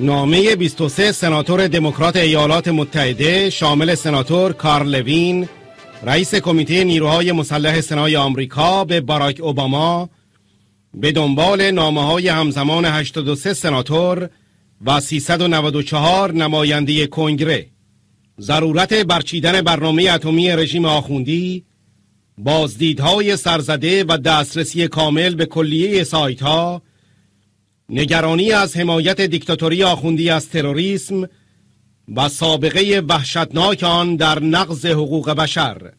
نامه 23 سناتور دموکرات ایالات متحده شامل سناتور کارل لوین رئیس کمیته نیروهای مسلح سنای آمریکا به باراک اوباما به دنبال نامه های همزمان 83 سناتور و 394 نماینده کنگره ضرورت برچیدن برنامه اتمی رژیم آخوندی بازدیدهای سرزده و دسترسی کامل به کلیه سایت نگرانی از حمایت دیکتاتوری آخوندی از تروریسم و سابقه وحشتناک آن در نقض حقوق بشر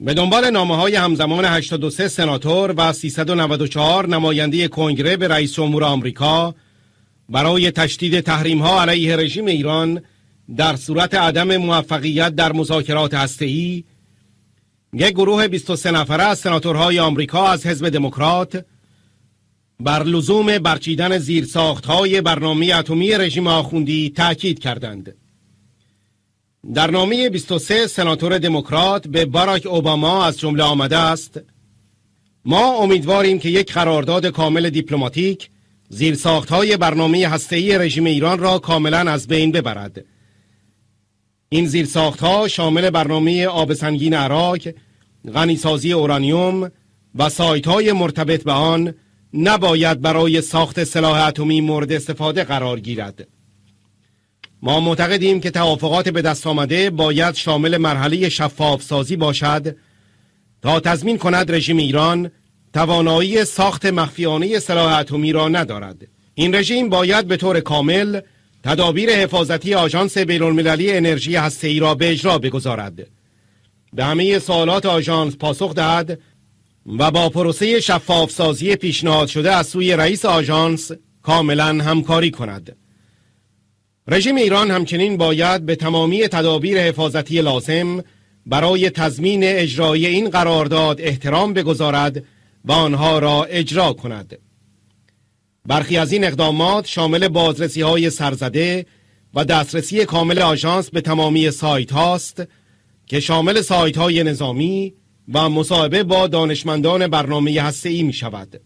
به دنبال نامه های همزمان 83 سناتور و 394 نماینده کنگره به رئیس امور آمریکا برای تشدید تحریم ها علیه رژیم ایران در صورت عدم موفقیت در مذاکرات هسته‌ای یک گروه 23 نفره از سناتورهای آمریکا از حزب دموکرات بر لزوم برچیدن های برنامه اتمی رژیم آخوندی تاکید کردند. در نامه 23 سناتور دموکرات به باراک اوباما از جمله آمده است ما امیدواریم که یک قرارداد کامل دیپلماتیک های برنامه هسته‌ای رژیم ایران را کاملا از بین ببرد. این زیرساختها شامل برنامه آب سنگین عراق، غنیسازی اورانیوم و سایت های مرتبط به آن نباید برای ساخت سلاح اتمی مورد استفاده قرار گیرد ما معتقدیم که توافقات به دست آمده باید شامل مرحله شفاف سازی باشد تا تضمین کند رژیم ایران توانایی ساخت مخفیانه سلاح اتمی را ندارد این رژیم باید به طور کامل تدابیر حفاظتی آژانس بین‌المللی انرژی هسته‌ای را به اجرا بگذارد به همه سوالات آژانس پاسخ دهد و با پروسه شفافسازی پیشنهاد شده از سوی رئیس آژانس کاملا همکاری کند رژیم ایران همچنین باید به تمامی تدابیر حفاظتی لازم برای تضمین اجرای این قرارداد احترام بگذارد و آنها را اجرا کند برخی از این اقدامات شامل بازرسی های سرزده و دسترسی کامل آژانس به تمامی سایت هاست که شامل سایت های نظامی، و مصاحبه با دانشمندان برنامه هسته می شود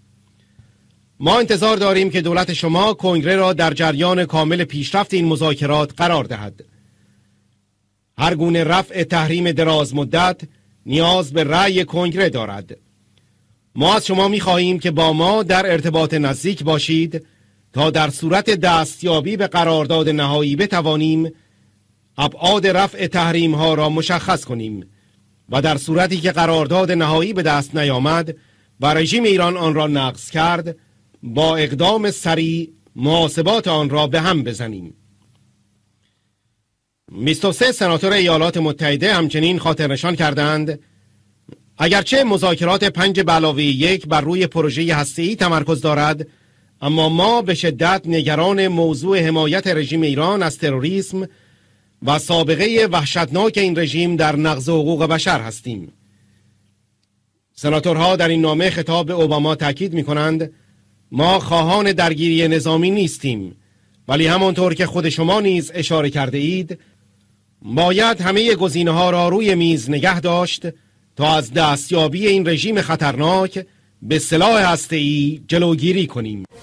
ما انتظار داریم که دولت شما کنگره را در جریان کامل پیشرفت این مذاکرات قرار دهد هر گونه رفع تحریم دراز مدت نیاز به رأی کنگره دارد ما از شما می خواهیم که با ما در ارتباط نزدیک باشید تا در صورت دستیابی به قرارداد نهایی بتوانیم ابعاد رفع تحریم ها را مشخص کنیم و در صورتی که قرارداد نهایی به دست نیامد و رژیم ایران آن را نقض کرد با اقدام سریع محاسبات آن را به هم بزنیم 23 سناتور ایالات متحده همچنین خاطر نشان کردند اگرچه مذاکرات پنج بلاوی یک بر روی پروژه هسته‌ای تمرکز دارد اما ما به شدت نگران موضوع حمایت رژیم ایران از تروریسم و سابقه وحشتناک این رژیم در نقض حقوق بشر هستیم سناتورها در این نامه خطاب به اوباما تاکید می کنند ما خواهان درگیری نظامی نیستیم ولی همانطور که خود شما نیز اشاره کرده اید باید همه گزینه ها را روی میز نگه داشت تا از دستیابی این رژیم خطرناک به صلاح هسته ای جلوگیری کنیم